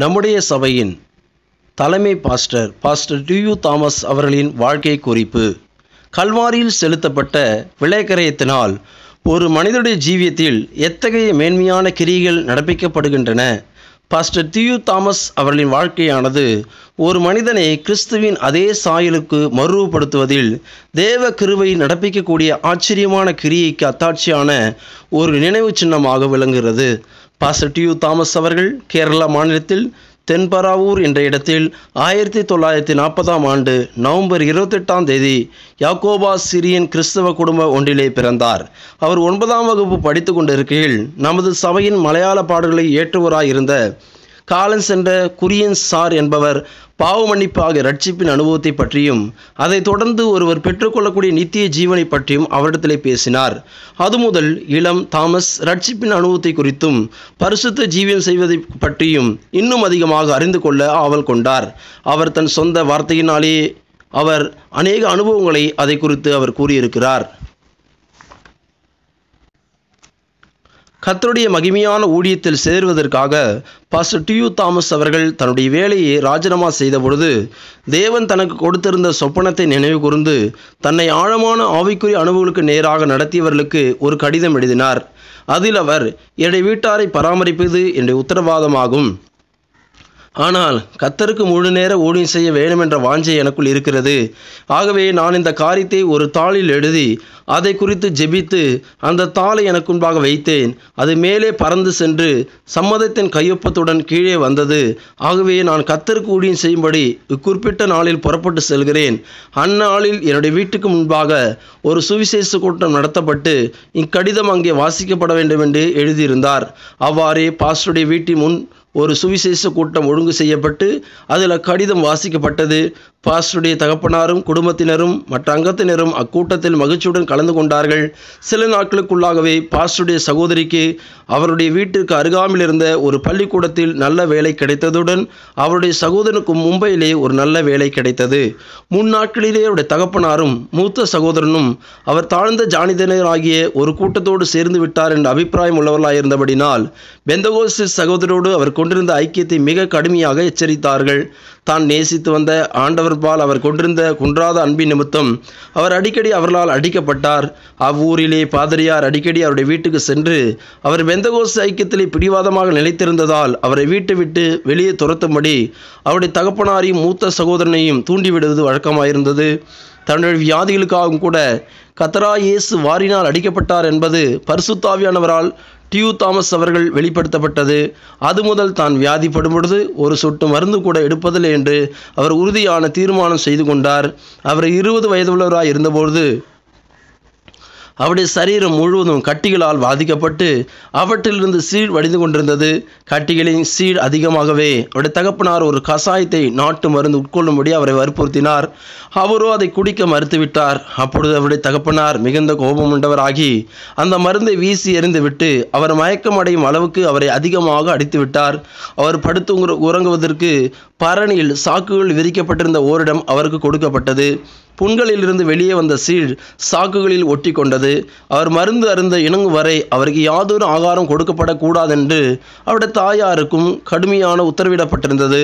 நம்முடைய சபையின் தலைமை பாஸ்டர் பாஸ்டர் டியூ தாமஸ் அவர்களின் வாழ்க்கை குறிப்பு கல்வாரியில் செலுத்தப்பட்ட விளைக்கரையத்தினால் ஒரு மனிதனுடைய ஜீவியத்தில் எத்தகைய மேன்மையான கிரிகள் நடப்பிக்கப்படுகின்றன பாஸ்டர் தியு தாமஸ் அவர்களின் வாழ்க்கையானது ஒரு மனிதனை கிறிஸ்துவின் அதே சாயலுக்கு மறுவுபடுத்துவதில் தேவ கிருவை நடப்பிக்கக்கூடிய ஆச்சரியமான கிரியைக்கு அத்தாட்சியான ஒரு நினைவு சின்னமாக விளங்குகிறது பாசிட்டிவ் தாமஸ் அவர்கள் கேரளா மாநிலத்தில் தென்பராவூர் என்ற இடத்தில் ஆயிரத்தி தொள்ளாயிரத்தி நாற்பதாம் ஆண்டு நவம்பர் இருபத்தெட்டாம் தேதி யாக்கோபா சிரியன் கிறிஸ்தவ குடும்ப ஒன்றிலே பிறந்தார் அவர் ஒன்பதாம் வகுப்பு படித்து கொண்டிருக்கையில் நமது சபையின் மலையாள பாடல்களை ஏற்றுவராயிருந்த காலன்ஸ் என்ற குரியன் சார் என்பவர் பாவ மன்னிப்பாக ரட்சிப்பின் அனுபவத்தை பற்றியும் அதைத் தொடர்ந்து ஒருவர் பெற்றுக்கொள்ளக்கூடிய நித்திய ஜீவனை பற்றியும் அவரிடத்திலே பேசினார் அது முதல் இளம் தாமஸ் ரட்சிப்பின் அனுபவத்தை குறித்தும் பரிசுத்த ஜீவியம் செய்வதை பற்றியும் இன்னும் அதிகமாக அறிந்து கொள்ள ஆவல் கொண்டார் அவர் தன் சொந்த வார்த்தையினாலே அவர் அநேக அனுபவங்களை அதை குறித்து அவர் கூறியிருக்கிறார் கத்தருடைய மகிமையான ஊழியத்தில் சேருவதற்காக பாஸ்டர் டியூ தாமஸ் அவர்கள் தன்னுடைய வேலையை ராஜினாமா பொழுது தேவன் தனக்கு கொடுத்திருந்த சொப்பனத்தை நினைவு கூர்ந்து தன்னை ஆழமான ஆவிக்குரிய அனுபவங்களுக்கு நேராக நடத்தியவர்களுக்கு ஒரு கடிதம் எழுதினார் அதில் அவர் என்னுடைய வீட்டாரை பராமரிப்பது என்ற உத்தரவாதமாகும் ஆனால் கத்தருக்கு முழு நேர ஊழியம் செய்ய வேண்டுமென்ற வாஞ்சை எனக்குள் இருக்கிறது ஆகவே நான் இந்த காரியத்தை ஒரு தாளில் எழுதி அதை குறித்து ஜெபித்து அந்த தாளை எனக்கு முன்பாக வைத்தேன் அது மேலே பறந்து சென்று சம்மதத்தின் கையொப்பத்துடன் கீழே வந்தது ஆகவே நான் கத்தருக்கு ஊழியம் செய்யும்படி இக்குறிப்பிட்ட நாளில் புறப்பட்டு செல்கிறேன் அந்நாளில் என்னுடைய வீட்டுக்கு முன்பாக ஒரு சுவிசேஷ கூட்டம் நடத்தப்பட்டு இக்கடிதம் அங்கே வாசிக்கப்பட வேண்டும் என்று எழுதியிருந்தார் அவ்வாறே பாஸ்டருடைய வீட்டின் முன் ஒரு சுவிசேஷ கூட்டம் ஒழுங்கு செய்யப்பட்டு அதில் கடிதம் வாசிக்கப்பட்டது பாஸ்டருடைய தகப்பனாரும் குடும்பத்தினரும் மற்ற அங்கத்தினரும் அக்கூட்டத்தில் மகிழ்ச்சியுடன் கலந்து கொண்டார்கள் சில நாட்களுக்குள்ளாகவே பாஸ்டருடைய சகோதரிக்கு அவருடைய வீட்டிற்கு அருகாமில் இருந்த ஒரு பள்ளிக்கூடத்தில் நல்ல வேலை கிடைத்ததுடன் அவருடைய சகோதரனுக்கும் மும்பையிலே ஒரு நல்ல வேலை கிடைத்தது முன் நாட்களிலே அவருடைய தகப்பனாரும் மூத்த சகோதரனும் அவர் தாழ்ந்த ஜானிதனராகிய ஒரு கூட்டத்தோடு சேர்ந்து விட்டார் என்ற அபிப்பிராயம் உள்ளவர்களாயிருந்தபடினால் பெந்தகோசி சகோதரோடு அவர் கொண்டிருந்த ஐக்கியத்தை மிக கடுமையாக எச்சரித்தார்கள் தான் நேசித்து வந்த ஆண்டவர்பால் அவர் கொண்டிருந்த குன்றாத அன்பின் நிமித்தம் அவர் அடிக்கடி அவர்களால் அடிக்கப்பட்டார் அவ்வூரிலே பாதிரியார் அடிக்கடி அவருடைய வீட்டுக்கு சென்று அவர் பெந்தகோசு ஐக்கியத்திலே பிடிவாதமாக நிலைத்திருந்ததால் அவரை வீட்டை விட்டு வெளியே துரத்தும்படி அவருடைய தகப்பனாரையும் மூத்த சகோதரனையும் தூண்டிவிடுவது வழக்கமாயிருந்தது தன்னுடைய வியாதிகளுக்காகவும் கூட கத்தரா இயேசு வாரினால் அடிக்கப்பட்டார் என்பது பரிசுத்தாவியானவரால் டியூ தாமஸ் அவர்கள் வெளிப்படுத்தப்பட்டது அது முதல் தான் வியாதிப்படும் பொழுது ஒரு சொட்டு மருந்து கூட எடுப்பதில்லை என்று அவர் உறுதியான தீர்மானம் செய்து கொண்டார் அவர் இருபது வயதுள்ளவராக இருந்தபொழுது அவருடைய சரீரம் முழுவதும் கட்டிகளால் பாதிக்கப்பட்டு அவற்றிலிருந்து சீழ் வடிந்து கொண்டிருந்தது கட்டிகளின் சீழ் அதிகமாகவே அவருடைய தகப்பனார் ஒரு கசாயத்தை நாட்டு மருந்து உட்கொள்ளும்படி அவரை வற்புறுத்தினார் அவரோ அதை குடிக்க மறுத்துவிட்டார் அப்பொழுது அவருடைய தகப்பனார் மிகுந்த கோபம் உண்டவராகி அந்த மருந்தை வீசி எறிந்துவிட்டு அவர் மயக்கமடையும் அளவுக்கு அவரை அதிகமாக அடித்து விட்டார் அவர் படுத்து உறங்குவதற்கு பரணியில் சாக்குகள் விரிக்கப்பட்டிருந்த ஓரிடம் அவருக்கு கொடுக்கப்பட்டது புண்களிலிருந்து வெளியே வந்த சீழ் சாக்குகளில் ஒட்டி கொண்டது அவர் மருந்து அருந்த இணங்கும் வரை அவருக்கு யாதொரு ஆகாரம் கொடுக்கப்படக்கூடாதென்று அவருடைய தாயாருக்கும் கடுமையான உத்தரவிடப்பட்டிருந்தது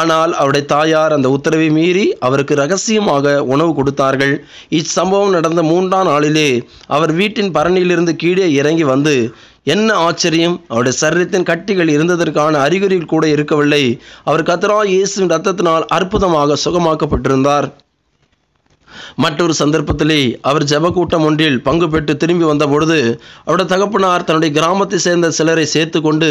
ஆனால் அவருடைய தாயார் அந்த உத்தரவை மீறி அவருக்கு ரகசியமாக உணவு கொடுத்தார்கள் இச்சம்பவம் நடந்த மூன்றாம் நாளிலே அவர் வீட்டின் பரணியிலிருந்து கீழே இறங்கி வந்து என்ன ஆச்சரியம் அவருடைய சரீரத்தின் கட்டிகள் இருந்ததற்கான அறிகுறிகள் கூட இருக்கவில்லை அவர் கத்ரா இயேசுவின் ரத்தத்தினால் அற்புதமாக சுகமாக்கப்பட்டிருந்தார் மற்றொரு சந்தர்ப்பத்திலே அவர் ஜபக்கூட்டம் ஒன்றில் பங்கு பெற்று திரும்பி வந்தபொழுது அவருடைய தகப்பனார் தன்னுடைய கிராமத்தை சேர்ந்த சிலரை சேர்த்து கொண்டு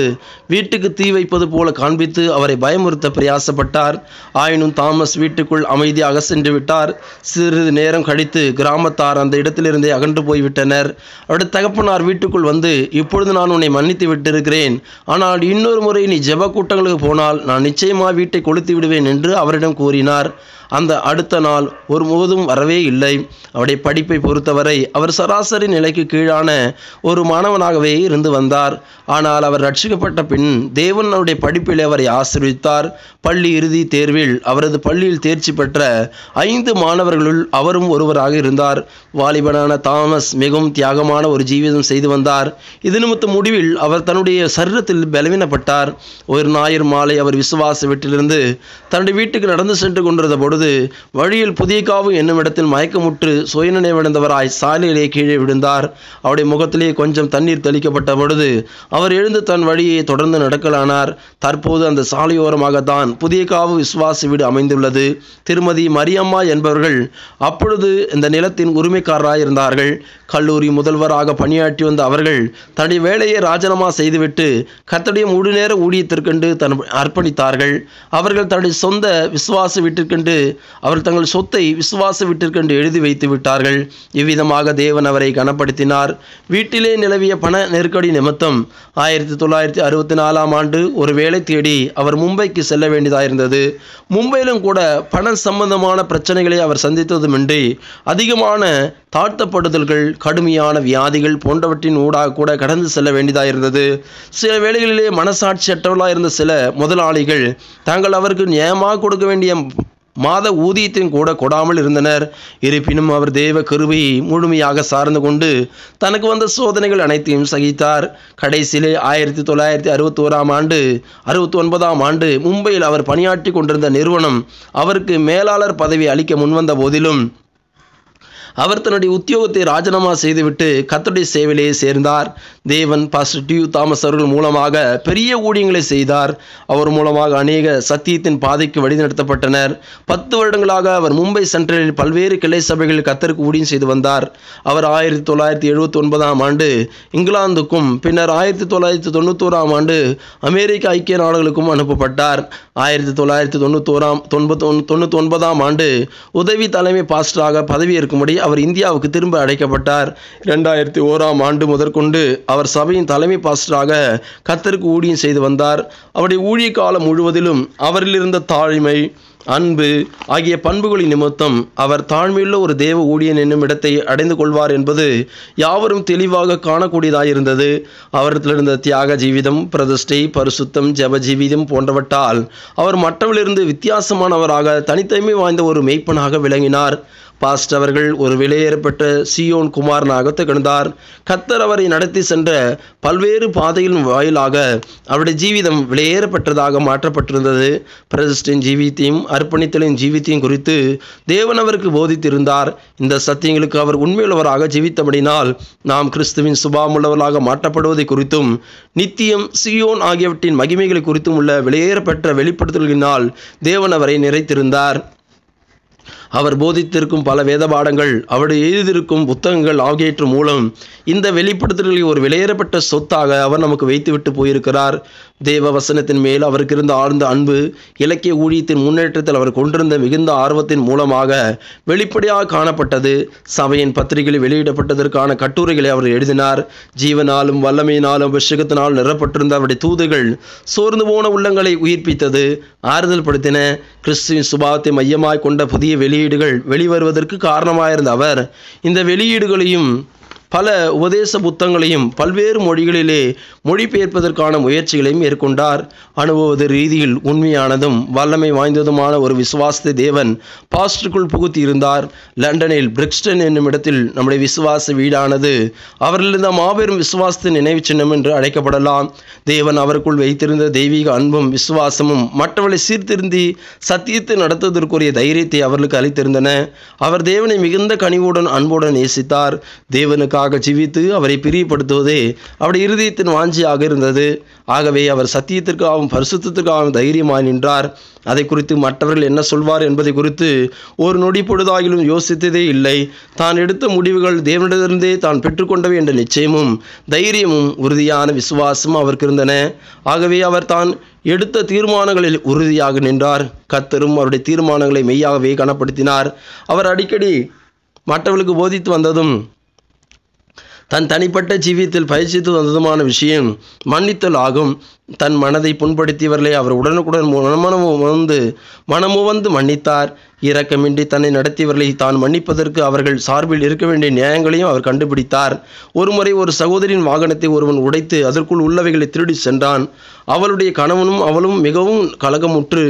வீட்டுக்கு தீ வைப்பது போல காண்பித்து அவரை பயமுறுத்த பிரயாசப்பட்டார் ஆயினும் தாமஸ் வீட்டுக்குள் அமைதியாக சென்று விட்டார் சிறிது நேரம் கழித்து கிராமத்தார் அந்த இடத்திலிருந்தே அகன்று போய்விட்டனர் அவருடைய தகப்பனார் வீட்டுக்குள் வந்து இப்பொழுது நான் உன்னை மன்னித்து விட்டிருக்கிறேன் ஆனால் இன்னொரு முறை நீ ஜெப கூட்டங்களுக்கு போனால் நான் நிச்சயமாக வீட்டை கொளுத்து விடுவேன் என்று அவரிடம் கூறினார் அந்த அடுத்த நாள் ஒரு முழுவதும் வரவே இல்லை அவருடைய படிப்பை பொறுத்தவரை அவர் சராசரி நிலைக்கு கீழான ஒரு மாணவனாகவே இருந்து வந்தார் ஆனால் அவர் ரட்சிக்கப்பட்ட பின் தேவன் அவருடைய படிப்பில் அவரை ஆசிர்வித்தார் பள்ளி இறுதி தேர்வில் அவரது பள்ளியில் தேர்ச்சி பெற்ற ஐந்து மாணவர்களுள் அவரும் ஒருவராக இருந்தார் வாலிபனான தாமஸ் மிகவும் தியாகமான ஒரு ஜீவிதம் செய்து வந்தார் இது நிமித்த முடிவில் அவர் தன்னுடைய சரீரத்தில் பலவீனப்பட்டார் ஒரு ஞாயிறு மாலை அவர் விசுவாச வீட்டிலிருந்து தன்னுடைய வீட்டுக்கு நடந்து சென்று கொண்டிருந்த பொழுது அப்பொழுது வழியில் புதிய காவு என்னும் இடத்தில் மயக்கமுற்று சுயநினைவடைந்தவராய் சாலையிலே கீழே விழுந்தார் அவருடைய முகத்திலே கொஞ்சம் தண்ணீர் தெளிக்கப்பட்ட பொழுது அவர் எழுந்து தன் வழியை தொடர்ந்து நடக்கலானார் தற்போது அந்த சாலையோரமாகத்தான் புதிய காவு விசுவாச வீடு அமைந்துள்ளது திருமதி மரியம்மா என்பவர்கள் அப்பொழுது இந்த நிலத்தின் உரிமைக்காரராக இருந்தார்கள் கல்லூரி முதல்வராக பணியாற்றி வந்த அவர்கள் தன்னுடைய வேலையை ராஜினாமா செய்துவிட்டு கத்தடைய முழுநேர ஊழியத்திற்கென்று தன் அர்ப்பணித்தார்கள் அவர்கள் தன்னுடைய சொந்த விசுவாச வீட்டிற்கென்று அவர் தங்கள் சொத்தை விசுவாச வீட்டிற்கென்று எழுதி வைத்து விட்டார்கள் இவ்விதமாக தேவன் அவரை கனப்படுத்தினார் வீட்டிலே நிலவிய பண நெருக்கடி நிமித்தம் ஆயிரத்தி தொள்ளாயிரத்தி அறுபத்தி நாலாம் ஆண்டு ஒரு வேலை தேடி அவர் மும்பைக்கு செல்ல வேண்டியதாயிருந்தது மும்பையிலும் கூட பண சம்பந்தமான பிரச்சனைகளை அவர் சந்தித்ததுமின்றி அதிகமான தாழ்த்தப்படுதல்கள் கடுமையான வியாதிகள் போன்றவற்றின் ஊடாக கூட கடந்து செல்ல வேண்டியதாயிருந்தது சில வேளைகளிலே மனசாட்சியற்றவர்களாக இருந்த சில முதலாளிகள் தாங்கள் அவருக்கு நியாயமாக கொடுக்க வேண்டிய மாத ஊதியத்தின் கூட கொடாமல் இருந்தனர் இருப்பினும் அவர் தேவ கருவையை முழுமையாக சார்ந்து கொண்டு தனக்கு வந்த சோதனைகள் அனைத்தையும் சகித்தார் கடைசியிலே ஆயிரத்தி தொள்ளாயிரத்தி அறுபத்தி ஓராம் ஆண்டு அறுபத்தி ஒன்பதாம் ஆண்டு மும்பையில் அவர் பணியாற்றி கொண்டிருந்த நிறுவனம் அவருக்கு மேலாளர் பதவி அளிக்க முன்வந்த போதிலும் அவர் தன்னுடைய உத்தியோகத்தை ராஜினாமா செய்துவிட்டு கத்தருடைய சேவையிலே சேர்ந்தார் தேவன் பாஸ்டர் டியூ தாமஸ் அவர்கள் மூலமாக பெரிய ஊழியங்களை செய்தார் அவர் மூலமாக அநேக சத்தியத்தின் பாதைக்கு வழிநடத்தப்பட்டனர் பத்து வருடங்களாக அவர் மும்பை சென்ட்ரலில் பல்வேறு கிளை சபைகளில் கத்தருக்கு ஊழியம் செய்து வந்தார் அவர் ஆயிரத்தி தொள்ளாயிரத்தி எழுபத்தி ஒன்பதாம் ஆண்டு இங்கிலாந்துக்கும் பின்னர் ஆயிரத்தி தொள்ளாயிரத்தி தொண்ணூத்தோராம் ஆண்டு அமெரிக்க ஐக்கிய நாடுகளுக்கும் அனுப்பப்பட்டார் ஆயிரத்தி தொள்ளாயிரத்தி தொண்ணூத்தோராம் தொண்ணூத்தொன் தொண்ணூற்றி ஒன்பதாம் ஆண்டு உதவி தலைமை பாஸ்டராக பதவியேற்கும்படி அவர் இந்தியாவுக்கு திரும்ப அழைக்கப்பட்டார் இரண்டாயிரத்தி ஓராம் ஆண்டு முதற்கொண்டு அவர் சபையின் தலைமை பாஸ்டராக கத்தருக்கு ஊழியம் செய்து வந்தார் அவருடைய ஊழிய காலம் முழுவதிலும் அவரிலிருந்த தாழ்மை அன்பு ஆகிய பண்புகளின் நிமித்தம் அவர் தாழ்மையுள்ள ஒரு தேவ ஊழியன் என்னும் இடத்தை அடைந்து கொள்வார் என்பது யாவரும் தெளிவாக காணக்கூடியதாயிருந்தது அவரிடத்திலிருந்த தியாக ஜீவிதம் பிரதிஷ்டை பரிசுத்தம் ஜப ஜீவிதம் போன்றவற்றால் அவர் மற்றவரிலிருந்து வித்தியாசமானவராக தனித்தன்மை வாய்ந்த ஒரு மெய்ப்பனாக விளங்கினார் பாஸ்ட் அவர்கள் ஒரு விலையேறப்பட்ட சியோன் குமாரனாக திகழ்ந்தார் கத்தர் அவரை நடத்தி சென்ற பல்வேறு பாதையின் வாயிலாக அவருடைய ஜீவிதம் விலையேறப்பட்டதாக மாற்றப்பட்டிருந்தது பிரதிஷ்டின் ஜீவித்தையும் அர்ப்பணித்தலின் ஜீவித்தையும் குறித்து தேவன் அவருக்கு போதித்திருந்தார் இந்த சத்தியங்களுக்கு அவர் உண்மையுள்ளவராக ஜீவித்தபடினால் நாம் கிறிஸ்துவின் சுபாமுள்ளவர்களாக மாற்றப்படுவதை குறித்தும் நித்தியம் சியோன் ஆகியவற்றின் மகிமைகளை குறித்தும் உள்ள விலையேறப்பட்ட வெளிப்படுத்தல்களினால் தேவன் அவரை நிறைத்திருந்தார் அவர் போதித்திருக்கும் பல வேத பாடங்கள் அவர் எழுதியிருக்கும் புத்தகங்கள் ஆகியவற்றின் மூலம் இந்த வெளிப்படுத்தல்களை ஒரு வெளியேறப்பட்ட சொத்தாக அவர் நமக்கு வைத்துவிட்டு போயிருக்கிறார் தேவ வசனத்தின் மேல் அவருக்கு இருந்த ஆழ்ந்த அன்பு இலக்கிய ஊழியத்தின் முன்னேற்றத்தில் அவர் கொண்டிருந்த மிகுந்த ஆர்வத்தின் மூலமாக வெளிப்படையாக காணப்பட்டது சபையின் பத்திரிகையில் வெளியிடப்பட்டதற்கான கட்டுரைகளை அவர் எழுதினார் ஜீவனாலும் வல்லமையினாலும் அபிஷேகத்தினால் நிறப்பட்டிருந்த அவருடைய தூதுகள் சோர்ந்து போன உள்ளங்களை உயிர்ப்பித்தது ஆறுதல் படுத்தின கிறிஸ்துவின் சுபாவத்தை மையமாய் கொண்ட புதிய வெளி வெளியீடுகள் வெளிவருவதற்கு காரணமாயிருந்த அவர் இந்த வெளியீடுகளையும் பல உபதேச புத்தங்களையும் பல்வேறு மொழிகளிலே மொழிபெயர்ப்பதற்கான முயற்சிகளையும் மேற்கொண்டார் அனுபவத ரீதியில் உண்மையானதும் வல்லமை வாய்ந்ததுமான ஒரு விசுவாசத்தை தேவன் பாஸ்டருக்குள் புகுத்தி இருந்தார் லண்டனில் பிரிக்ஸ்டன் என்னும் இடத்தில் நம்முடைய விசுவாச வீடானது அவரிலிருந்த மாபெரும் விசுவாசத்தின் நினைவு சின்னம் என்று அழைக்கப்படலாம் தேவன் அவருக்குள் வைத்திருந்த தெய்வீக அன்பும் விசுவாசமும் மற்றவர்களை சீர்திருந்தி சத்தியத்தை நடத்துவதற்குரிய தைரியத்தை அவர்களுக்கு அளித்திருந்தன அவர் தேவனை மிகுந்த கனிவுடன் அன்புடன் நேசித்தார் தேவனுக்கு அவருக்காக ஜீவித்து அவரை பிரியப்படுத்துவதே அவருடைய இருதயத்தின் வாஞ்சியாக இருந்தது ஆகவே அவர் சத்தியத்திற்காகவும் பரிசுத்திற்காகவும் தைரியமாய் நின்றார் அதை குறித்து மற்றவர்கள் என்ன சொல்வார் என்பதை குறித்து ஒரு நொடி பொழுதாகிலும் யோசித்ததே இல்லை தான் எடுத்த முடிவுகள் தேவனிடத்திலிருந்தே தான் பெற்றுக்கொண்டவை என்ற நிச்சயமும் தைரியமும் உறுதியான விசுவாசமும் அவருக்கு இருந்தன ஆகவே அவர் தான் எடுத்த தீர்மானங்களில் உறுதியாக நின்றார் கத்தரும் அவருடைய தீர்மானங்களை மெய்யாகவே கனப்படுத்தினார் அவர் அடிக்கடி மற்றவர்களுக்கு போதித்து வந்ததும் தன் தனிப்பட்ட ஜீவியத்தில் பயிற்சித்து வந்ததுமான விஷயம் மன்னித்தல் ஆகும் தன் மனதை புண்படுத்தியவர்களை அவர் உடனுக்குடன் மனமனமும் வந்து மனமுவந்து மன்னித்தார் இரக்கமின்றி தன்னை நடத்தியவர்களை தான் மன்னிப்பதற்கு அவர்கள் சார்பில் இருக்க வேண்டிய நியாயங்களையும் அவர் கண்டுபிடித்தார் ஒருமுறை ஒரு சகோதரின் வாகனத்தை ஒருவன் உடைத்து அதற்குள் உள்ளவைகளை திருடி சென்றான் அவளுடைய கணவனும் அவளும் மிகவும் கலகமுற்று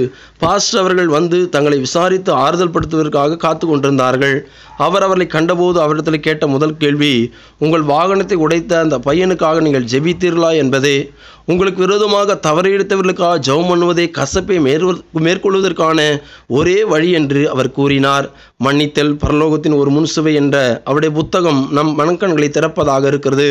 பாஸ்ட் அவர்கள் வந்து தங்களை விசாரித்து ஆறுதல் படுத்துவதற்காக காத்து கொண்டிருந்தார்கள் அவர் அவர்களை கண்டபோது அவரிடத்தில் கேட்ட முதல் கேள்வி உங்கள் வாகனத்தை உடைத்த அந்த பையனுக்காக நீங்கள் ஜெபித்தீர்களா என்பதே உங்களுக்கு விரோதமாக தவறிழைத்தவர்களுக்காக ஜெபம் பண்ணுவதே கசப்பை மேற்கொள்வதற்கான ஒரே வழி என்று அவர் கூறினார் மன்னித்தல் பரலோகத்தின் ஒரு முன்சுவை என்ற அவருடைய புத்தகம் நம் மனக்கண்களை திறப்பதாக இருக்கிறது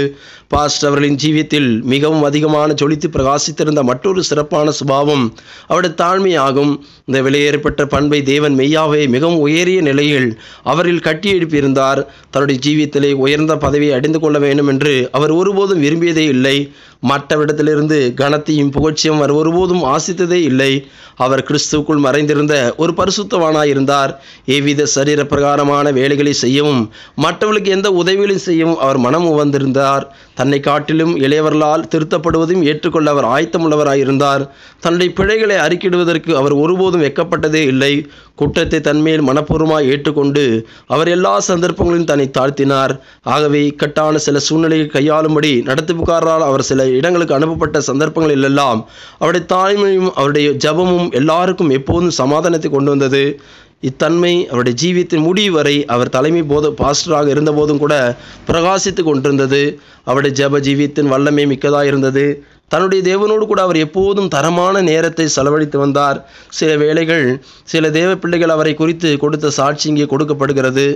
பாஸ்ட் அவர்களின் ஜீவியத்தில் மிகவும் அதிகமான ஜொலித்து பிரகாசித்திருந்த மற்றொரு சிறப்பான சுபாவம் அவருடைய தாழ்மையாகும் இந்த வெளியேறப்பட்ட பண்பை தேவன் மெய்யாவே மிகவும் உயரிய நிலையில் அவரில் கட்டியெழுப்பியிருந்தார் தன்னுடைய ஜீவியத்திலே உயர்ந்த பதவியை அடைந்து கொள்ள வேண்டும் என்று அவர் ஒருபோதும் விரும்பியதே இல்லை மற்றவிடத்திலிருந்து கனத்தையும் புகழ்ச்சியும் அவர் ஒருபோதும் ஆசித்ததே இல்லை அவர் கிறிஸ்துவுக்குள் மறைந்திருந்த ஒரு பரிசுத்தவானாயிருந்தார் எவ்வித சரீர பிரகாரமான வேலைகளை செய்யவும் மற்றவர்களுக்கு எந்த உதவிகளையும் செய்யவும் அவர் மனம் உவந்திருந்தார் தன்னை காட்டிலும் இளையவர்களால் திருத்தப்படுவதையும் ஏற்றுக்கொள்ள அவர் ஆயத்தமுள்ளவராயிருந்தார் தன்னுடைய பிழைகளை அறிக்கிடுவதற்கு அவர் ஒருபோதும் வெக்கப்பட்டதே இல்லை குற்றத்தை தன்மையில் மனப்பூர்வமாக ஏற்றுக்கொண்டு அவர் எல்லா சந்தர்ப்பங்களிலும் தன்னை தாழ்த்தினார் ஆகவே இக்கட்டான சில சூழ்நிலையை கையாளும்படி நடத்திப்புக்காரரால் அவர் சில இடங்களுக்கு அனுப்பப்பட்ட சந்தர்ப்பங்களிலெல்லாம் அவருடைய தாய்மையும் அவருடைய ஜபமும் எல்லாருக்கும் எப்போதும் சமாதானத்தை கொண்டு வந்தது இத்தன்மை அவருடைய ஜீவித்தின் முடிவு வரை அவர் தலைமை போத பாஸ்டராக இருந்தபோதும் கூட பிரகாசித்து கொண்டிருந்தது அவருடைய ஜப ஜீவியத்தின் வல்லமை மிக்கதாக இருந்தது தன்னுடைய தேவனோடு கூட அவர் எப்போதும் தரமான நேரத்தை செலவழித்து வந்தார் சில வேளைகள் சில தேவ பிள்ளைகள் அவரை குறித்து கொடுத்த சாட்சி இங்கே கொடுக்கப்படுகிறது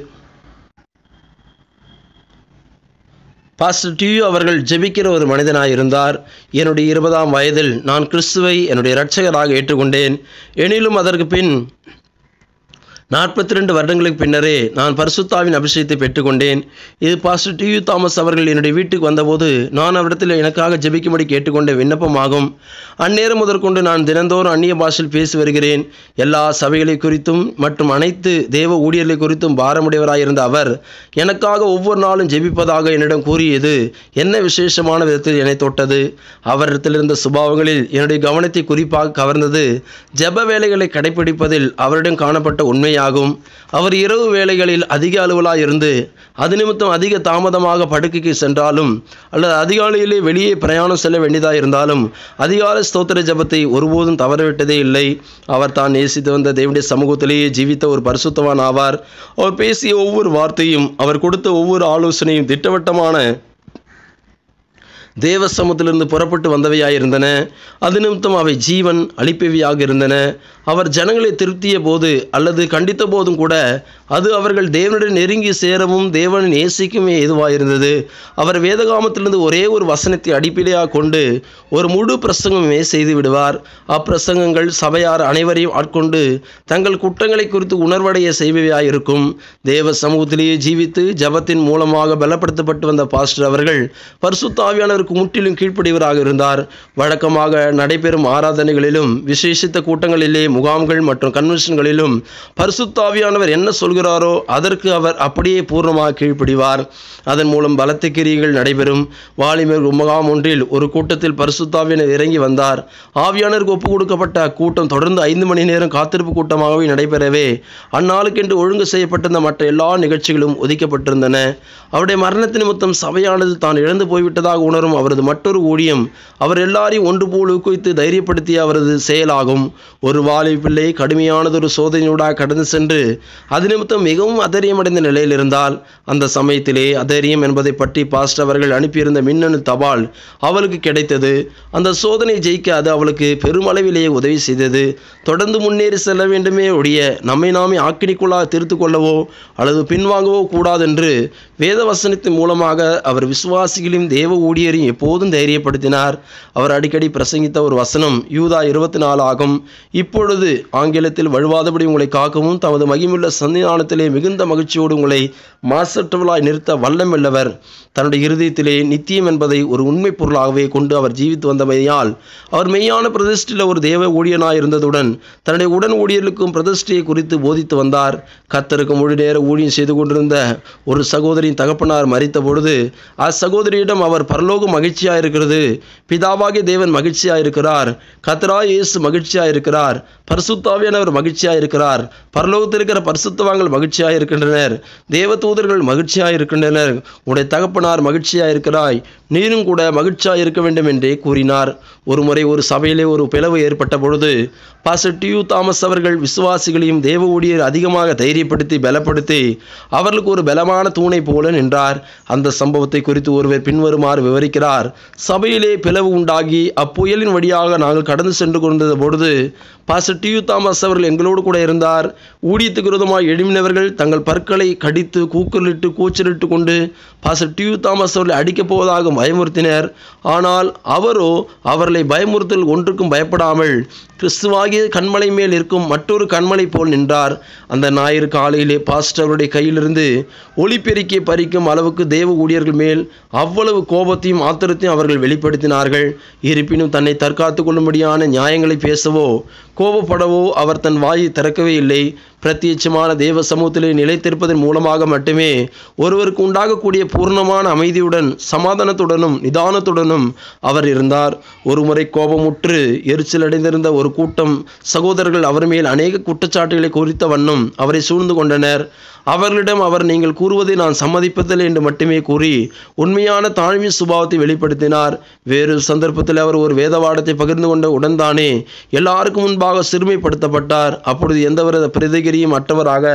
பாஸ்டர் டியூ அவர்கள் ஜெபிக்கிற ஒரு மனிதனாக இருந்தார் என்னுடைய இருபதாம் வயதில் நான் கிறிஸ்துவை என்னுடைய இரட்சகராக ஏற்றுக்கொண்டேன் எனினும் அதற்கு பின் நாற்பத்தி ரெண்டு வருடங்களுக்கு பின்னரே நான் பரிசுத்தாவின் அபிஷேகத்தை பெற்றுக்கொண்டேன் இது பாஸ்டர் டி யூ தாமஸ் அவர்கள் என்னுடைய வீட்டுக்கு வந்தபோது நான் அவரிடத்தில் எனக்காக ஜெபிக்கும்படி கேட்டுக்கொண்ட விண்ணப்பமாகும் அந்நேரம் முதற்கொண்டு நான் தினந்தோறும் அந்நிய பாஷையில் பேசி வருகிறேன் எல்லா சபைகளை குறித்தும் மற்றும் அனைத்து தேவ ஊழியர்களை குறித்தும் பாரமுடையவராயிருந்த அவர் எனக்காக ஒவ்வொரு நாளும் ஜெபிப்பதாக என்னிடம் கூறியது என்ன விசேஷமான விதத்தில் என்னை தொட்டது இருந்த சுபாவங்களில் என்னுடைய கவனத்தை குறிப்பாக கவர்ந்தது ஜெப வேலைகளை கடைபிடிப்பதில் அவரிடம் காணப்பட்ட உண்மையை பிரச்சனையாகும் அவர் இரவு வேலைகளில் அதிக அலுவலாக இருந்து அது நிமித்தம் அதிக தாமதமாக படுக்கைக்கு சென்றாலும் அல்லது அதிகாலையிலே வெளியே பிரயாணம் செல்ல வேண்டியதாக இருந்தாலும் அதிகால ஸ்தோத்திர ஜபத்தை ஒருபோதும் தவறவிட்டதே இல்லை அவர் தான் நேசித்து வந்த தேவனுடைய சமூகத்திலேயே ஜீவித்த ஒரு பரிசுத்தவான் ஆவார் அவர் பேசிய ஒவ்வொரு வார்த்தையும் அவர் கொடுத்த ஒவ்வொரு ஆலோசனையும் திட்டவட்டமான தேவ புறப்பட்டு வந்தவையாயிருந்தன அது நிமித்தம் அவை ஜீவன் அளிப்பவையாக இருந்தன அவர் ஜனங்களை திருப்திய போது அல்லது கண்டித்த போதும் கூட அது அவர்கள் தேவனுடன் நெருங்கி சேரவும் தேவனை நேசிக்குமே எதுவாயிருந்தது அவர் வேதகாமத்திலிருந்து ஒரே ஒரு வசனத்தை அடிப்படையாக கொண்டு ஒரு முழு பிரசங்கமே செய்து விடுவார் அப்பிரசங்கங்கள் சபையார் அனைவரையும் ஆட்கொண்டு தங்கள் குற்றங்களை குறித்து உணர்வடைய செய்வையாயிருக்கும் தேவ சமூகத்திலேயே ஜீவித்து ஜபத்தின் மூலமாக பலப்படுத்தப்பட்டு வந்த பாஸ்டர் அவர்கள் பரிசுத்தாவியானவர் அவருக்கு முற்றிலும் கீழ்ப்படிவராக இருந்தார் வழக்கமாக நடைபெறும் ஆராதனைகளிலும் விசேஷித்த கூட்டங்களிலே முகாம்கள் மற்றும் கன்வென்ஷன்களிலும் பரிசுத்தாவியானவர் என்ன சொல்கிறாரோ அதற்கு அவர் அப்படியே பூர்ணமாக கீழ்ப்படிவார் அதன் மூலம் பலத்த கிரியைகள் நடைபெறும் வாலிமர் முகாம் ஒன்றில் ஒரு கூட்டத்தில் பரிசுத்தாவியினர் இறங்கி வந்தார் ஆவியானருக்கு ஒப்புக் கொடுக்கப்பட்ட அக்கூட்டம் தொடர்ந்து ஐந்து மணி நேரம் காத்திருப்பு கூட்டமாகவே நடைபெறவே அந்நாளுக்கென்று ஒழுங்கு செய்யப்பட்டிருந்த மற்ற எல்லா நிகழ்ச்சிகளும் ஒதுக்கப்பட்டிருந்தன அவருடைய மரணத்தின் மொத்தம் சபையானது தான் இழந்து போய்விட்டதாக உணரும் மற்றும் அவரது மற்றொரு ஊழியம் அவர் எல்லாரையும் ஒன்று போல் ஊக்குவித்து தைரியப்படுத்திய அவரது செயலாகும் ஒரு வாலி பிள்ளை கடுமையானதொரு சோதனையூடாக கடந்து சென்று அது நிமித்தம் மிகவும் அதரியமடைந்த நிலையில் இருந்தால் அந்த சமயத்திலே அதரியம் என்பதை பற்றி பாஸ்ட் அவர்கள் அனுப்பியிருந்த மின்னணு தபால் அவளுக்கு கிடைத்தது அந்த சோதனை ஜெயிக்க அது அவளுக்கு பெருமளவிலேயே உதவி செய்தது தொடர்ந்து முன்னேறி செல்ல வேண்டுமே ஒழிய நம்மை நாமே ஆக்கினிக்குள்ளாக திருத்து கொள்ளவோ அல்லது பின்வாங்கவோ கூடாதென்று வேத வசனத்தின் மூலமாக அவர் விசுவாசிகளையும் தேவ ஊழியர் என்று எப்போதும் தைரியப்படுத்தினார் அவர் அடிக்கடி பிரசங்கித்த ஒரு வசனம் யூதா இருபத்தி நாலு ஆகும் இப்பொழுது ஆங்கிலத்தில் வழுவாதபடி உங்களை காக்கவும் தமது மகிமுள்ள சந்திதானத்திலே மிகுந்த மகிழ்ச்சியோடு உங்களை மாசற்றவளாய் நிறுத்த வல்லம் வல்லவர் தன்னுடைய இருதயத்திலே நித்தியம் என்பதை ஒரு உண்மை பொருளாகவே கொண்டு அவர் ஜீவித்து வந்தமையால் அவர் மெய்யான பிரதிஷ்டில் ஒரு தேவ ஊழியனாய் இருந்ததுடன் தன்னுடைய உடன் ஊழியர்களுக்கும் பிரதிஷ்டையை குறித்து போதித்து வந்தார் கத்தருக்கு முழு நேர ஊழியம் செய்து கொண்டிருந்த ஒரு சகோதரியின் தகப்பனார் மறித்த பொழுது அச்சகோதரியிடம் அவர் பரலோக மகிழ்ச்சியாக இருக்கிறது பிதாவாகிய தேவன் மகிழ்ச்சியாக இருக்கிறார் கத்ரா இயேசு மகிழ்ச்சியாக இருக்கிறார் பரிசுத்தாவியானவர் மகிழ்ச்சியாக இருக்கிறார் பரலோகத்தில் இருக்கிற பரிசுத்தவாங்கள் மகிழ்ச்சியாக இருக்கின்றனர் தேவ தூதர்கள் மகிழ்ச்சியாக இருக்கின்றனர் உடைய தகப்பனார் மகிழ்ச்சியாக இருக்கிறாய் நீரும் கூட மகிழ்ச்சியாக இருக்க வேண்டும் என்றே கூறினார் ஒருமுறை ஒரு சபையிலே ஒரு பிளவு ஏற்பட்ட பொழுது டி டியூ தாமஸ் அவர்கள் விசுவாசிகளையும் தேவ ஊழியர் அதிகமாக தைரியப்படுத்தி பலப்படுத்தி அவர்களுக்கு ஒரு பலமான தூணை போல நின்றார் அந்த சம்பவத்தை குறித்து ஒருவர் பின்வருமாறு விவரிக்கிறார் சபையிலே பிளவு உண்டாகி அப்புயலின் வழியாக நாங்கள் கடந்து சென்று கொண்டிருந்த பொழுது டி டியூ தாமஸ் அவர்கள் எங்களோடு கூட இருந்தார் ஊழியத்துக்கு விரோதமாக எழுமினவர்கள் தங்கள் பற்களை கடித்து கூக்கலிட்டு கூச்சலிட்டு கொண்டு டி டியூ தாமஸ் அவர்களை அடிக்கப் போவதாக பயமுறுத்தினர் ஆனால் அவரோ அவர்களை பயமுறுத்தல் ஒன்றுக்கும் பயப்படாமல் கிறிஸ்துவாகிய கண்மலை மேல் இருக்கும் மற்றொரு கண்மலை போல் நின்றார் அந்த ஞாயிறு காலையிலே பாஸ்டருடைய கையிலிருந்து ஒளிப்பெருக்கியை பறிக்கும் அளவுக்கு தேவ ஊழியர்கள் மேல் அவ்வளவு கோபத்தையும் ஆத்திரத்தையும் அவர்கள் வெளிப்படுத்தினார்கள் இருப்பினும் தன்னை தற்காத்து கொள்ளும்படியான நியாயங்களை பேசவோ கோபப்படவோ அவர் தன் வாயை திறக்கவே இல்லை பிரத்யட்சமான தேவ சமூகத்திலே நிலைத்திருப்பதன் மூலமாக மட்டுமே ஒருவருக்கு உண்டாகக்கூடிய பூர்ணமான அமைதியுடன் சமாதானத்துடனும் நிதானத்துடனும் அவர் இருந்தார் ஒருமுறை கோபமுற்று எரிச்சல் அடைந்திருந்த ஒரு கூட்டம் சகோதரர்கள் அவர் மேல் அநேக குற்றச்சாட்டுகளை குறித்த வண்ணம் அவரை சூழ்ந்து கொண்டனர் அவர்களிடம் அவர் நீங்கள் கூறுவதை நான் சம்மதிப்பதில்லை என்று மட்டுமே கூறி உண்மையான தாழ்மை சுபாவத்தை வெளிப்படுத்தினார் வேறு சந்தர்ப்பத்தில் அவர் ஒரு வேதவாடத்தை பகிர்ந்து கொண்ட உடன்தானே எல்லாருக்கும் முன்பாக சிறுமைப்படுத்தப்பட்டார் அப்பொழுது எந்தவித பிரதிக நடிகரியும் அற்றவராக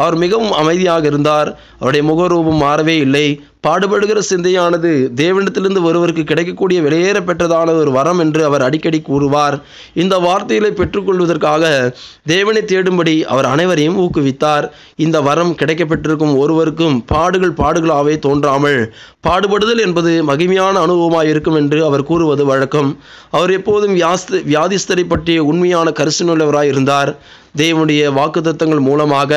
அவர் மிகவும் அமைதியாக இருந்தார் அவருடைய முகரூபம் மாறவே இல்லை பாடுபடுகிற சிந்தையானது தேவனிடத்திலிருந்து ஒருவருக்கு கிடைக்கக்கூடிய வெளியேற பெற்றதான ஒரு வரம் என்று அவர் அடிக்கடி கூறுவார் இந்த வார்த்தைகளை பெற்றுக்கொள்வதற்காக தேவனை தேடும்படி அவர் அனைவரையும் ஊக்குவித்தார் இந்த வரம் கிடைக்கப்பெற்றிருக்கும் ஒருவருக்கும் பாடுகள் பாடுகளாகவே தோன்றாமல் பாடுபடுதல் என்பது மகிமையான அனுபவமாக இருக்கும் என்று அவர் கூறுவது வழக்கம் அவர் எப்போதும் வியாஸ்து வியாதிஸ்தரை பற்றிய உண்மையான கரிசனுள்ளவராய் இருந்தார் தேவனுடைய வாக்குத்தத்தங்கள் மூலமாக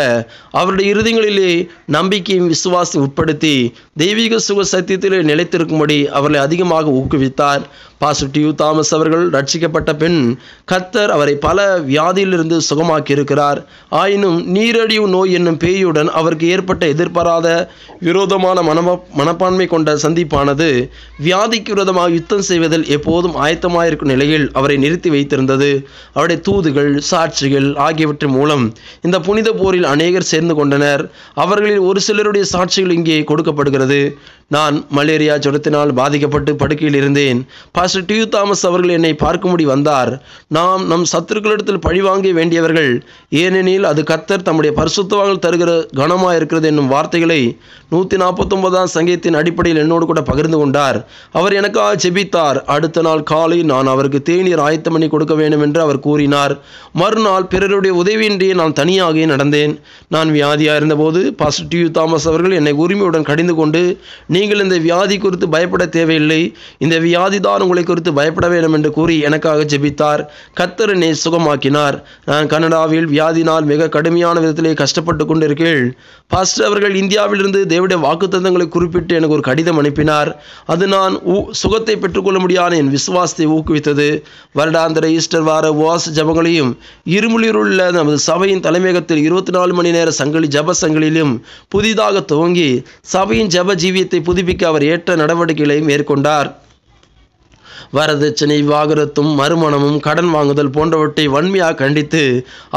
அவருடைய இறுதிகளிலே நம்பிக்கையும் விசுவாசம் உட்படுத்தி தெய்வீக சுக சத்தியத்தில் நிலைத்திருக்கும்படி அவர்களை அதிகமாக ஊக்குவித்தார் பாசிட்டிவ் தாமஸ் அவர்கள் ரட்சிக்கப்பட்ட பின் கத்தர் அவரை பல வியாதியிலிருந்து சுகமாக்கியிருக்கிறார் ஆயினும் நீரழிவு நோய் என்னும் பேயுடன் அவருக்கு ஏற்பட்ட எதிர்பாராத விரோதமான மனம மனப்பான்மை கொண்ட சந்திப்பானது வியாதிக்கு விரோதமாக யுத்தம் செய்வதில் எப்போதும் ஆயத்தமாயிருக்கும் நிலையில் அவரை நிறுத்தி வைத்திருந்தது அவருடைய தூதுகள் சாட்சிகள் ஆகியவற்றின் மூலம் இந்த புனித போரில் அநேகர் சேர்ந்து கொண்டனர் அவர்களில் ஒரு சிலருடைய சாட்சிகள் இங்கே கொடுக்கப்படுகிறது de நான் மலேரியா ஜுரத்தினால் பாதிக்கப்பட்டு படுக்கையில் இருந்தேன் பாஸ்டர் டியூ தாமஸ் அவர்கள் என்னை பார்க்கும்படி வந்தார் நாம் நம் சத்துருக்களிடத்தில் பழிவாங்க வேண்டியவர்கள் ஏனெனில் அது கத்தர் தம்முடைய பரிசுத்தவாங்கள் தருகிற கனமாக இருக்கிறது என்னும் வார்த்தைகளை நூற்றி நாற்பத்தொன்பதாம் சங்கத்தின் அடிப்படையில் என்னோடு கூட பகிர்ந்து கொண்டார் அவர் எனக்காக செபித்தார் அடுத்த நாள் காலை நான் அவருக்கு தேநீர் ஆயத்தம் பண்ணி கொடுக்க வேண்டும் என்று அவர் கூறினார் மறுநாள் பிறருடைய உதவியின்றி நான் தனியாக நடந்தேன் நான் வியாதியாக இருந்தபோது பாஸ்டர் டியூ தாமஸ் அவர்கள் என்னை உரிமையுடன் கடிந்து கொண்டு நீ நீங்கள் இந்த வியாதி குறித்து பயப்பட தேவையில்லை இந்த வியாதி தான் உங்களை குறித்து பயப்பட வேண்டும் என்று கூறி எனக்காக ஜெபித்தார் கத்தர் என்னை சுகமாக்கினார் நான் கனடாவில் வியாதினால் மிக கடுமையான விதத்திலே கஷ்டப்பட்டு கொண்டிருக்கேன் பாஸ்டர் அவர்கள் இந்தியாவிலிருந்து தேவடைய வாக்குத்தந்தங்களை குறிப்பிட்டு எனக்கு ஒரு கடிதம் அனுப்பினார் அது நான் சுகத்தை பெற்றுக்கொள்ள முடியாத என் விசுவாசத்தை ஊக்குவித்தது வருடாந்திர ஈஸ்டர் வார உவாச ஜபங்களையும் இருமுளியில் உள்ள நமது சபையின் தலைமையகத்தில் இருபத்தி நாலு மணி நேர சங்கிலி ஜப சங்கிலும் புதிதாக துவங்கி சபையின் ஜப ஜீவியத்தை புதுப்பிக்க அவர் ஏற்ற நடவடிக்கைகளை மேற்கொண்டார் வரதட்சணை விவாகரத்தும் மறுமணமும் கடன் வாங்குதல் போன்றவற்றை வன்மையாக கண்டித்து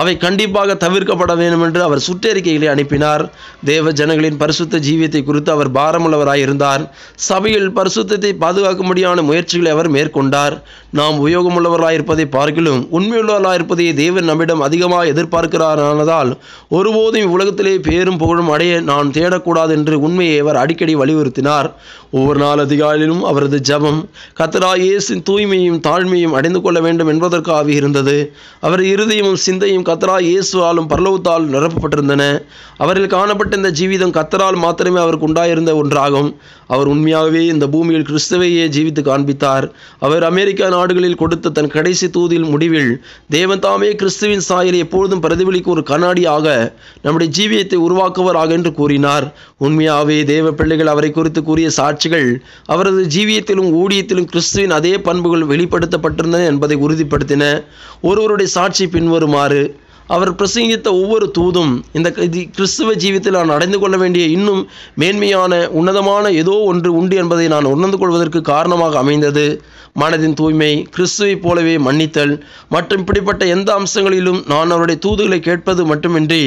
அவை கண்டிப்பாக தவிர்க்கப்பட வேண்டும் என்று அவர் சுற்றறிக்கைகளை அனுப்பினார் தேவ ஜனங்களின் பரிசுத்த ஜீவியத்தை குறித்து அவர் பாரமுள்ளவராயிருந்தார் சபையில் பரிசுத்தத்தை பாதுகாக்கும்படியான முயற்சிகளை அவர் மேற்கொண்டார் நாம் உபயோகமுள்ளவர்களாயிருப்பதை பார்க்கிலும் உண்மையுள்ளவர்களாயிருப்பதை தேவன் நம்மிடம் அதிகமாக எதிர்பார்க்கிறாரானதால் ஒருபோதும் இவ்வுலகத்திலே பேரும் புகழும் அடைய நான் தேடக்கூடாது என்று உண்மையை அவர் அடிக்கடி வலியுறுத்தினார் ஒவ்வொரு நாள் அதிகாலிலும் அவரது ஜபம் கத்தராயேசின் தூய்மையும் தாழ்மையும் அடைந்து கொள்ள வேண்டும் என்பதற்காக இருந்தது அவர் இருதயமும் சிந்தையும் கத்தரா இயேசுவாலும் பரலவத்தால் நிரப்பப்பட்டிருந்தன அவரில் காணப்பட்ட இந்த ஜீவிதம் கத்தரால் மாத்திரமே அவருக்கு உண்டாயிருந்த ஒன்றாகும் அவர் உண்மையாகவே இந்த பூமியில் கிறிஸ்துவையே ஜீவித்து காண்பித்தார் அவர் அமெரிக்கா நாடுகளில் கொடுத்த தன் கடைசி தூதில் முடிவில் தேவன் தாமே கிறிஸ்துவின் சாயலை எப்பொழுதும் பிரதிபலிக்கும் ஒரு கண்ணாடியாக நம்முடைய ஜீவியத்தை உருவாக்குவராக என்று கூறினார் உண்மையாகவே தேவ பிள்ளைகள் அவரை குறித்து கூறிய சாட்சிகள் அவரது ஜீவியத்திலும் ஊழியத்திலும் கிறிஸ்துவின் அதே பண்புகள் வெளிப்படுத்தப்பட்டிருந்தன என்பதை உறுதிப்படுத்தின ஒருவருடைய சாட்சி பின்வருமாறு அவர் பிரசங்கித்த ஒவ்வொரு தூதும் இந்த கிறிஸ்துவ ஜீவித்தில் நான் அடைந்து கொள்ள வேண்டிய இன்னும் மேன்மையான உன்னதமான ஏதோ ஒன்று உண்டு என்பதை நான் உணர்ந்து கொள்வதற்கு காரணமாக அமைந்தது மனதின் தூய்மை கிறிஸ்துவைப் போலவே மன்னித்தல் மற்றும் இப்படிப்பட்ட எந்த அம்சங்களிலும் நான் அவருடைய தூதுகளை கேட்பது மட்டுமின்றி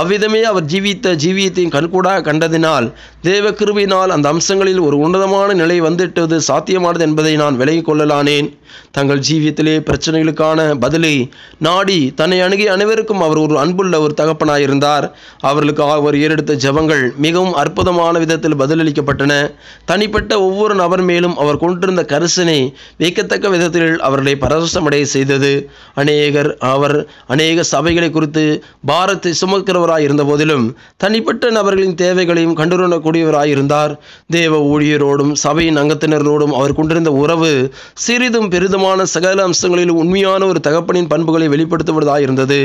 அவ்விதமே அவர் ஜீவித்த ஜீவியத்தையும் கண்கூடாக கண்டதினால் தேவ கிருவினால் அந்த அம்சங்களில் ஒரு உன்னதமான நிலை வந்துட்டது சாத்தியமானது என்பதை நான் விலகிக் கொள்ளலானேன் தங்கள் ஜீவியத்திலே பிரச்சனைகளுக்கான பதிலை நாடி தன்னை அணுகி அனைவரும் அனைவருக்கும் அவர் ஒரு அன்புள்ள ஒரு தகப்பனாக இருந்தார் அவர்களுக்கு அவர் ஏறெடுத்த ஜபங்கள் மிகவும் அற்புதமான விதத்தில் பதிலளிக்கப்பட்டன தனிப்பட்ட ஒவ்வொரு நபர் மேலும் அவர் கொண்டிருந்த கரிசனை வைக்கத்தக்க விதத்தில் அவர்களை பரவசமடைய செய்தது அநேகர் அவர் அநேக சபைகளை குறித்து பாரத்தை சுமக்கிறவராய் இருந்த போதிலும் தனிப்பட்ட நபர்களின் தேவைகளையும் கண்டுணரக்கூடியவராய் இருந்தார் தேவ ஊழியரோடும் சபையின் அங்கத்தினரோடும் அவர் கொண்டிருந்த உறவு சிறிதும் பெரிதுமான சகல அம்சங்களில் உண்மையான ஒரு தகப்பனின் பண்புகளை வெளிப்படுத்துவதாக இருந்தது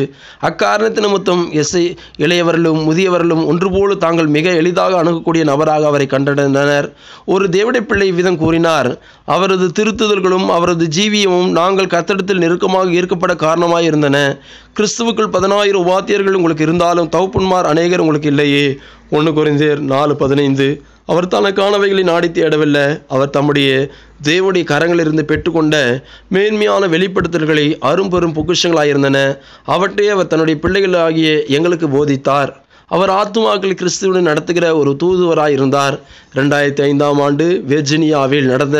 அக்காரணத்தின் மொத்தம் எஸ்ஐ இளையவர்களும் முதியவர்களும் ஒன்றுபோல தாங்கள் மிக எளிதாக அணுகக்கூடிய நபராக அவரை கண்டடைந்தனர் ஒரு தேவடைப்பிள்ளை விதம் கூறினார் அவரது திருத்துதல்களும் அவரது ஜீவியமும் நாங்கள் கத்தடத்தில் நெருக்கமாக ஈர்க்கப்பட காரணமாக இருந்தன கிறிஸ்துவுக்குள் பதினாயிரம் உபாத்தியர்கள் உங்களுக்கு இருந்தாலும் தௌப்புன்மார் அநேகர் உங்களுக்கு இல்லையே ஒன்று குறைந்தேர் நாலு பதினைந்து அவர் தனக்கானவைகளை நாடி தேடவில்லை அவர் தம்முடைய தேவனுடைய கரங்களிலிருந்து பெற்றுக்கொண்ட மேன்மையான வெளிப்படுத்தல்களை அரும்பெரும் பொக்குஷங்களாயிருந்தன அவற்றை அவர் தன்னுடைய பிள்ளைகளாகிய எங்களுக்கு போதித்தார் அவர் ஆத்மாக்கள் கிறிஸ்துவனை நடத்துகிற ஒரு தூதுவராக இருந்தார் ரெண்டாயிரத்தி ஐந்தாம் ஆண்டு வெர்ஜினியாவில் நடந்த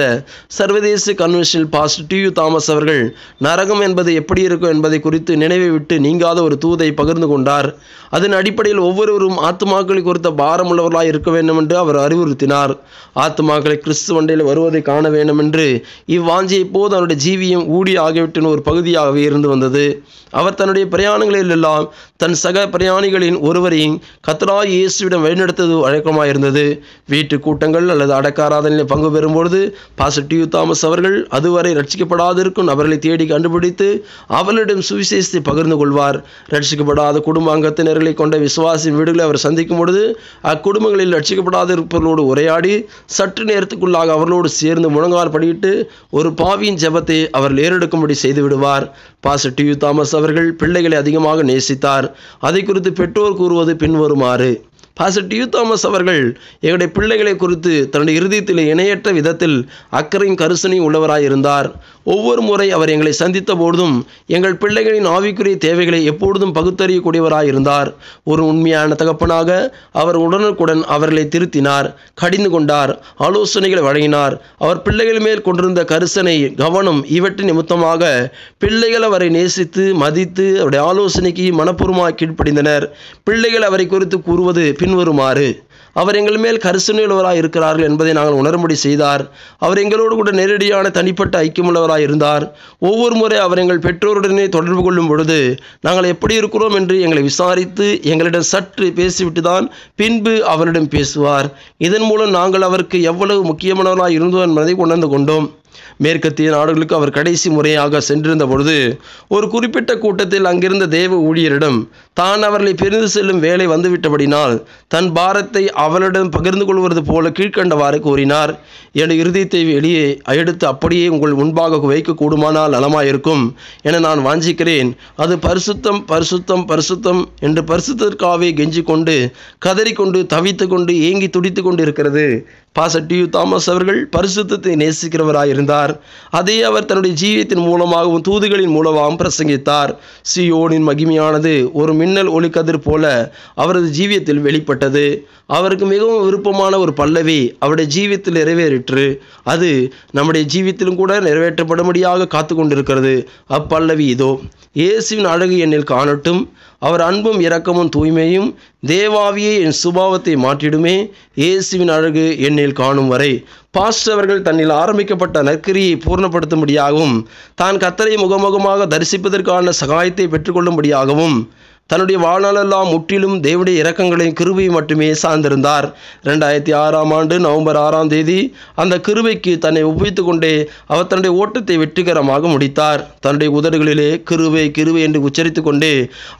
சர்வதேச கன்வென்ஷனில் பாஸ்ட் டி யு தாமஸ் அவர்கள் நரகம் என்பது எப்படி இருக்கும் என்பதை குறித்து நினைவை விட்டு நீங்காத ஒரு தூதை பகிர்ந்து கொண்டார் அதன் அடிப்படையில் ஒவ்வொருவரும் ஆத்மாக்களை குறித்த பாரம் உள்ளவர்களாக இருக்க வேண்டும் என்று அவர் அறிவுறுத்தினார் ஆத்மாக்களை கிறிஸ்து வண்டையில் வருவதை காண வேண்டும் என்று இவ்வாஞ்சியை போது அவருடைய ஜீவியம் ஊடி ஆகியவற்றின் ஒரு பகுதியாகவே இருந்து வந்தது அவர் தன்னுடைய பிரயாணங்களில் எல்லாம் தன் சக பிரயாணிகளின் ஒருவரையும் கத்ரா இயேசுவிடம் வழிநடத்தது வழக்கமாக இருந்தது வீட்டுக்கு கூட்டங்கள் அல்லது அடக்க பங்கு பெறும்பொழுது பாசிட்டிவ் தாமஸ் அவர்கள் அதுவரை ரட்சிக்கப்படாதிருக்கும் அவர்களை தேடி கண்டுபிடித்து அவர்களிடம் சுவிசேஷத்தை பகிர்ந்து கொள்வார் ரட்சிக்கப்படாத குடும்ப அங்கத்தினர்களை கொண்ட விசுவாசின் வீடுகளை அவர் சந்திக்கும் பொழுது அக்குடும்பங்களில் ரட்சிக்கப்படாத இருப்பவர்களோடு உரையாடி சற்று நேரத்துக்குள்ளாக அவர்களோடு சேர்ந்து முழங்கால் படியிட்டு ஒரு பாவியின் ஜபத்தை அவர் ஏறெடுக்கும்படி செய்து விடுவார் பாசிட்டிவ் தாமஸ் அவர்கள் பிள்ளைகளை அதிகமாக நேசித்தார் அதை குறித்து பெற்றோர் கூறுவது பின்வருமாறு டியூ தாமஸ் அவர்கள் எங்களுடைய பிள்ளைகளை குறித்து தன்னுடைய இறுதியத்தில் இணையற்ற விதத்தில் அக்கறையும் கரிசனையும் உள்ளவராயிருந்தார் இருந்தார் ஒவ்வொரு முறை அவர் எங்களை சந்தித்த போதும் எங்கள் பிள்ளைகளின் ஆவிக்குரிய தேவைகளை எப்பொழுதும் பகுத்தறியக்கூடியவராக இருந்தார் ஒரு உண்மையான தகப்பனாக அவர் உடனுக்குடன் அவர்களை திருத்தினார் கடிந்து கொண்டார் ஆலோசனைகளை வழங்கினார் அவர் பிள்ளைகள் மேல் கொண்டிருந்த கரிசனை கவனம் இவற்றின் நிமித்தமாக பிள்ளைகள் அவரை நேசித்து மதித்து அவருடைய ஆலோசனைக்கு மனப்பூர்வமாக கீழ்ப்படிந்தனர் பிள்ளைகள் அவரை குறித்து கூறுவது பின்வருமாறு அவர் எங்கள் மேல் கரிசனையுள்ளவராக இருக்கிறார்கள் என்பதை நாங்கள் உணரும்படி செய்தார் அவர் எங்களோடு கூட நேரடியான தனிப்பட்ட ஐக்கியமுள்ளவராக இருந்தார் ஒவ்வொரு முறை அவர் எங்கள் பெற்றோருடனே தொடர்பு கொள்ளும் பொழுது நாங்கள் எப்படி இருக்கிறோம் என்று எங்களை விசாரித்து எங்களிடம் சற்று பேசிவிட்டு தான் பின்பு அவரிடம் பேசுவார் இதன் மூலம் நாங்கள் அவருக்கு எவ்வளவு முக்கியமானவராக இருந்தோம் என்பதை உணர்ந்து கொண்டோம் மேற்கத்திய நாடுகளுக்கு அவர் கடைசி முறையாக சென்றிருந்த பொழுது ஒரு குறிப்பிட்ட கூட்டத்தில் அங்கிருந்த தேவ ஊழியரிடம் தான் அவர்களை பிரிந்து செல்லும் வேலை வந்துவிட்டபடினால் தன் பாரத்தை அவளிடம் பகிர்ந்து கொள்வது போல கீழ்கண்டவாறு கூறினார் என் இருதயத்தை வெளியே அடுத்து அப்படியே உங்கள் முன்பாக வைக்க கூடுமானால் நலமாயிருக்கும் என நான் வாஞ்சிக்கிறேன் அது பரிசுத்தம் பரிசுத்தம் பரிசுத்தம் என்று பரிசுத்திற்காவே கெஞ்சி கொண்டு கதறிக்கொண்டு தவித்து கொண்டு ஏங்கி துடித்து கொண்டு இருக்கிறது பாசட்டியூ தாமஸ் அவர்கள் பரிசுத்தத்தை நேசிக்கிறவராக இருந்தார் அதை அவர் தன்னுடைய ஜீவியத்தின் மூலமாகவும் தூதுகளின் மூலமாகவும் பிரசங்கித்தார் சியோனின் மகிமையானது ஒரு மின்னல் ஒளிக்கதிர் போல அவரது ஜீவியத்தில் வெளிப்பட்டது அவருக்கு மிகவும் விருப்பமான ஒரு பல்லவி அவருடைய ஜீவியத்தில் நிறைவேறிற்று அது நம்முடைய ஜீவியத்திலும் கூட நிறைவேற்றப்படும்படியாக காத்து கொண்டிருக்கிறது அப்பல்லவி இதோ இயேசுவின் அழகு என்னில் காணட்டும் அவர் அன்பும் இரக்கமும் தூய்மையும் தேவாவியே என் சுபாவத்தை மாற்றிடுமே இயேசுவின் அழகு என்னில் காணும் வரை பாஸ்டர் அவர்கள் தன்னில் ஆரம்பிக்கப்பட்ட நற்கரியை பூர்ணப்படுத்தும்படியாகவும் தான் கத்தரை முகமுகமாக தரிசிப்பதற்கான சகாயத்தை பெற்றுக்கொள்ளும்படியாகவும் தன்னுடைய வாழ்நாளெல்லாம் முற்றிலும் தேவடைய இரக்கங்களையும் கிருபை மட்டுமே சார்ந்திருந்தார் ரெண்டாயிரத்தி ஆறாம் ஆண்டு நவம்பர் ஆறாம் தேதி அந்த கிருபைக்கு தன்னை ஒப்புவித்து கொண்டே அவர் தன்னுடைய ஓட்டத்தை வெற்றிகரமாக முடித்தார் தன்னுடைய உதடுகளிலே கிருவை கிருவை என்று உச்சரித்து கொண்டே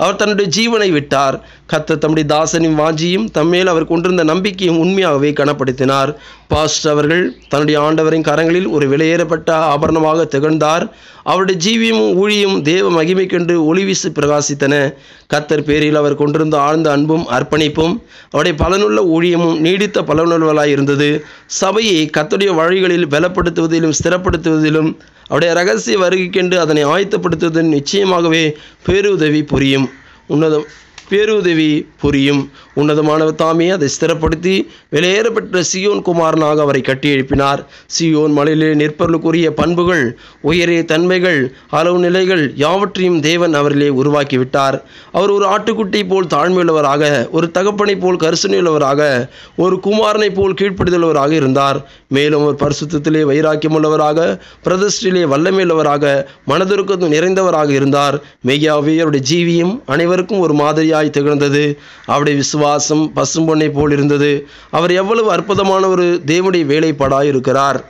அவர் தன்னுடைய ஜீவனை விட்டார் கத்த தம்முடைய தாசனின் வாஞ்சியும் தம்மேல் அவர் கொண்டிருந்த நம்பிக்கையும் உண்மையாகவே கனப்படுத்தினார் பாஸ்ட் அவர்கள் தன்னுடைய ஆண்டவரின் கரங்களில் ஒரு விலையேறப்பட்ட ஆபரணமாக திகழ்ந்தார் அவருடைய ஜீவியும் ஊழியும் தேவ மகிமை கண்டு ஒளிவீசு பிரகாசித்தன கத்தர் பேரில் அவர் கொண்டிருந்த ஆழ்ந்த அன்பும் அர்ப்பணிப்பும் அவருடைய பலனுள்ள ஊழியமும் நீடித்த பலனுள்ளவளாய் இருந்தது சபையை கத்துடைய வழிகளில் பலப்படுத்துவதிலும் ஸ்திரப்படுத்துவதிலும் அவருடைய ரகசிய வருகைக்கெண்டு அதனை ஆயத்தப்படுத்துவதன் நிச்சயமாகவே பேருதவி புரியும் உன்னதம் பேருதவி புரியும் உன்னதமானவர் தாமே அதை ஸ்திரப்படுத்தி வெளியேறப்பெற்ற சியோன் குமாரனாக அவரை கட்டி எழுப்பினார் சியோன் மலையிலே நிற்பர்களுக்குரிய பண்புகள் உயரிய தன்மைகள் அளவு நிலைகள் யாவற்றையும் தேவன் அவரிலே உருவாக்கிவிட்டார் அவர் ஒரு ஆட்டுக்குட்டி போல் தாழ்மையுள்ளவராக ஒரு தகப்பனை போல் கரிசனையுள்ளவராக ஒரு குமாரனை போல் கீழ்ப்படுத்தியுள்ளவராக இருந்தார் மேலும் ஒரு பரிசுத்திலே வைராக்கியமுள்ளவராக பிரதிஷ்டிலே வல்லமையுள்ளவராக மனதிற்கு நிறைந்தவராக இருந்தார் மெய்யாவே அவருடைய அனைவருக்கும் ஒரு மாதிரியாக மலையாய் திகழ்ந்தது அவருடைய விசுவாசம் பசும்பொன்னை போல் இருந்தது அவர் எவ்வளவு அற்புதமான ஒரு தேவனுடைய வேலைப்பாடாய் இருக்கிறார்